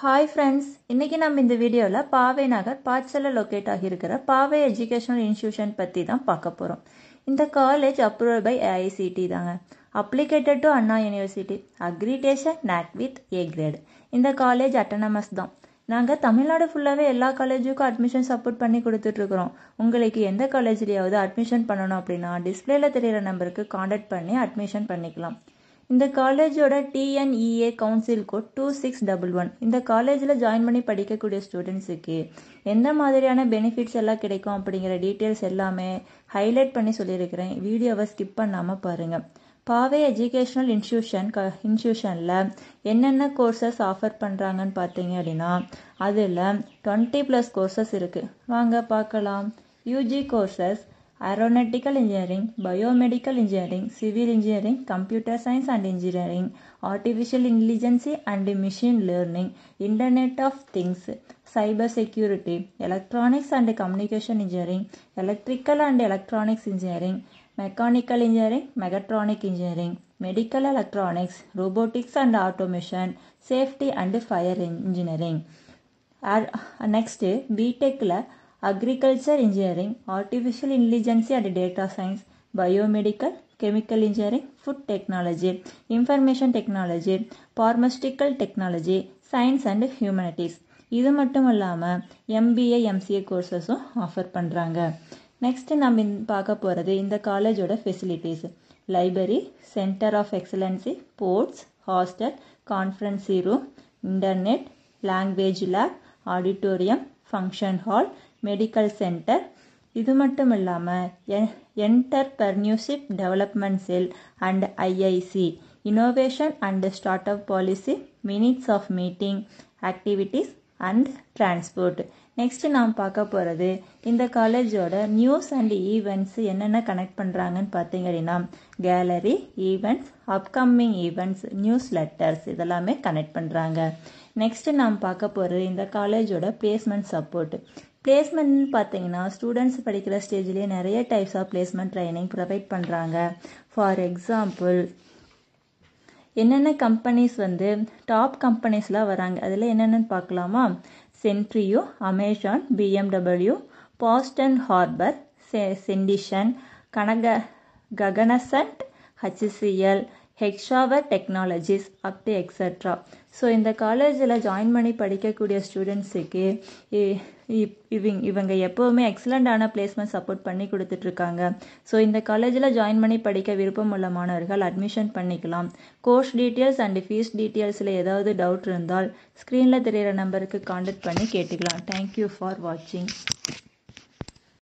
Hi friends இன்றைக்கி நம்ம இந்த வீடியோவில் பாவை நகர் பாட்சலை லொக்கேட் ஆகியிருக்கிற பாவை எஜுகேஷனல் இன்ஸ்டியூஷன் பற்றி தான் பார்க்க போகிறோம் இந்த காலேஜ் அப்ரூவல் பை ஏஐசிடி தாங்க affiliated to Anna university accreditation NAAC with A grade இந்த காலேஜ் அட்டனமஸ் தான் நாங்கள் தமிழ்நாடு ஃபுல்லாகவே எல்லா காலேஜுக்கும் அட்மிஷன் சப்போர்ட் பண்ணி கொடுத்துட்ருக்குறோம் உங்களுக்கு எந்த காலேஜ்லேயாவது அட்மிஷன் பண்ணணும் அப்படின்னா டிஸ்பிளேல தெரிகிற நம்பருக்கு காண்டாக்ட் பண்ணி அட்மிஷன் பண்ணிக்கலாம் இந்த காலேஜோட TNEA council code two six double one இந்த காலேஜில் ஜாயின் பண்ணி படிக்கக்கூடிய ஸ்டூடெண்ட்ஸுக்கு எந்த மாதிரியான பெனிஃபிட்ஸ் எல்லாம் கிடைக்கும் அப்படிங்கிற டீட்டெயில்ஸ் எல்லாமே ஹைலைட் பண்ணி சொல்லியிருக்கிறேன் வீடியோவை ஸ்கிப் பண்ணாமல் பாருங்கள் பாவை எஜுகேஷ்னல் இன்ஸ்டியூஷன் க இன்ஸ்டியூஷனில் என்னென்ன கோர்சஸ் ஆஃபர் பண்ணுறாங்கன்னு பார்த்தீங்க அப்படின்னா அதில் டுவெண்ட்டி ப்ளஸ் கோர்சஸ் இருக்குது வாங்க பார்க்கலாம் UG courses aeronautical engineering, biomedical engineering, civil engineering, computer science and engineering, artificial intelligence and machine learning, internet of things, cyber security, electronics and communication engineering, electrical and electronics engineering, mechanical engineering, mechatronic engineering, medical electronics, robotics and automation, safety and fire engineering. Next, B-Tech agriculture engineering artificial intelligence and data science biomedical chemical engineering food technology information technology pharmaceutical technology science and humanities இது மட்டும் இல்லாமல் MBA MCA கோர்சஸும் offer பண்ணுறாங்க next நம்ம பார்க்க போகிறது இந்த காலேஜோட facilities library centre of excellence sports hostel conference room internet language lab auditorium function hall medical centre இது மட்டும் இல்லாமல் என் entrepreneurship development cell and IIC and start up policy minutes of meeting activities and transport next நாம் பார்க்க போகிறது இந்த காலேஜோட news and events என்னென்ன கனெக்ட் பண்ணுறாங்கன்னு பார்த்தீங்கன்னா gallery events upcoming events newsletters இதெல்லாமே கனெக்ட் பண்ணுறாங்க நெக்ஸ்ட் நாம் பார்க்க போகிறது இந்த காலேஜோட பிளேஸ்மெண்ட் சப்போர்ட் பிளேஸ்மெண்ட்னு பார்த்தீங்கன்னா ஸ்டூடெண்ட்ஸ் படிக்கிற ஸ்டேஜ்லேயே நிறைய types of placement training provide பண்ணுறாங்க ஃபார் எக்ஸாம்பிள் என்னென்ன கம்பெனிஸ் வந்து டாப் கம்பெனிஸ்லாம் வராங்க அதில் என்னென்னு பார்க்கலாமா சென்ட்ரியோ அமேசான் பிஎம்டபிள்யூ பாஸ்டன் ஹார்பர் செ செண்டிஷன் கனக ககனசன்ட் HCL Hexaware technologies up extra so இந்த காலேஜில் ஜாயின் பண்ணி படிக்கக்கூடிய ஸ்டூடெண்ட்ஸுக்கு இவங்க இவங்க எப்போவுமே எக்ஸலண்டான பிளேஸ்மெண்ட் சப்போர்ட் பண்ணி கொடுத்துட்ருக்காங்க ஸோ இந்த காலேஜில் ஜாயின் பண்ணி படிக்க விருப்பம் உள்ள மாணவர்கள் அட்மிஷன் பண்ணிக்கலாம் கோர்ஸ் டீட்டெயில்ஸ் அண்ட் ஃபீஸ் டீட்டெயில்ஸில் ஏதாவது டவுட் இருந்தால் ஸ்க்ரீனில் தெரிகிற நம்பருக்கு கான்டெக்ட் பண்ணி கேட்டுக்கலாம் தேங்க்யூ ஃபார் வாட்சிங்